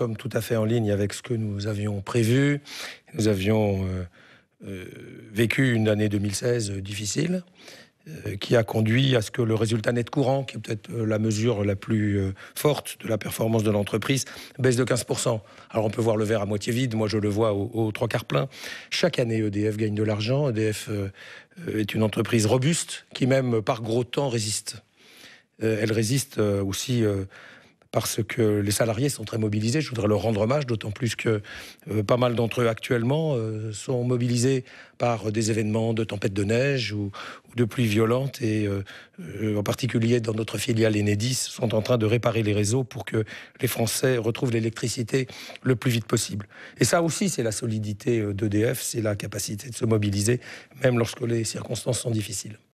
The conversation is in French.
sommes tout à fait en ligne avec ce que nous avions prévu. Nous avions euh, euh, vécu une année 2016 euh, difficile qui a conduit à ce que le résultat net courant, qui est peut-être la mesure la plus forte de la performance de l'entreprise, baisse de 15%. Alors on peut voir le verre à moitié vide, moi je le vois aux au trois quarts plein. Chaque année, EDF gagne de l'argent, EDF est une entreprise robuste qui même par gros temps résiste. Elle résiste aussi parce que les salariés sont très mobilisés. Je voudrais leur rendre hommage, d'autant plus que euh, pas mal d'entre eux actuellement euh, sont mobilisés par des événements de tempête de neige ou, de pluie violente. Et euh, en particulier dans notre filiale Enedis, sont en train de réparer les réseaux pour que les Français retrouvent l'électricité le plus vite possible. Et ça aussi, c'est la solidité d'EDF, c'est la capacité de se mobiliser, même lorsque les circonstances sont difficiles.